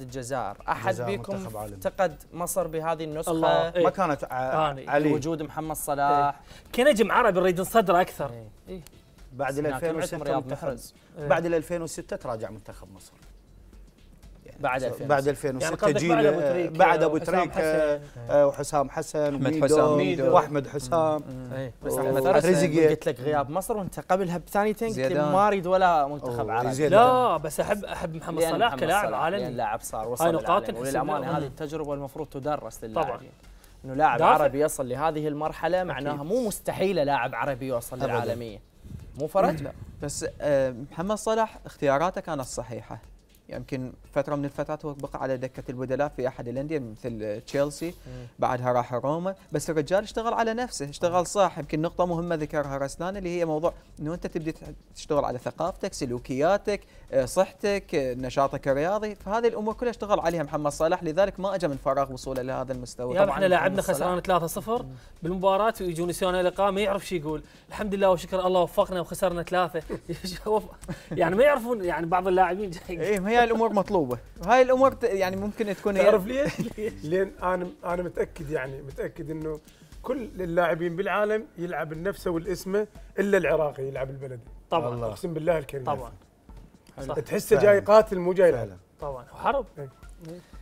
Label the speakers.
Speaker 1: الجزائر احد بكم اعتقد مصر بهذه النسخه الله. إيه؟ ما كانت ع... إيه. علي وجود محمد صلاح إيه؟ كنجم عربي يريد نصدر اكثر إيه؟ إيه؟ بعد ال 2006 إيه. بعد ال 2006 تراجع منتخب مصر بعد 2006 بعد 2006 يعني جيل بعد ابو تريكه بعد ابو وحسام آه، حسن احمد حسام واحمد حسام إيه. بس احمد رزقي قلت لك غياب مصر وانت قبلها بثانيتين قلت ما اريد ولا منتخب عربي لا بس احب احب محمد صلاح كلاعب عالمي لاعب صار وصل هاي نقاط وللامانه هذه التجربه المفروض تدرس للاعب انه لاعب عربي يصل لهذه المرحله معناها مو مستحيله لاعب عربي يوصل للعالميه مو فرج بس آه، محمد صلاح اختياراته كانت صحيحه يمكن فتره من الفترات هو بقى على دكه البدلاء في احد الانديه مثل تشيلسي بعدها راح روما بس الرجال اشتغل على نفسه اشتغل صح يمكن نقطه مهمه ذكرها رسلان اللي هي موضوع انه انت تبدي تشتغل على ثقافتك سلوكياتك آه، صحتك آه، نشاطك الرياضي فهذه الامور كلها اشتغل عليها محمد صلاح لذلك ما اجى من فراغ وصوله لهذا المستوى طبعا احنا لاعبنا خسران 3-0 بالمباراه ويجون يسوون لقاء ما يعرف شو يقول الحمد لله وشكر الله وفقنا وخسرنا ثلاثه يعني ما يعرفون يعني بعض اللاعبين اي ما هاي الامور مطلوبه هاي الامور يعني ممكن تكون تعرف ليش؟ لان انا انا متاكد يعني متاكد انه كل اللاعبين بالعالم يلعب نفسه والاسمه الا العراقي يلعب البلد طبعا اقسم بالله الكريم طبعا تحسه جاي قاتل مو جاي طبعا وحرب إيه.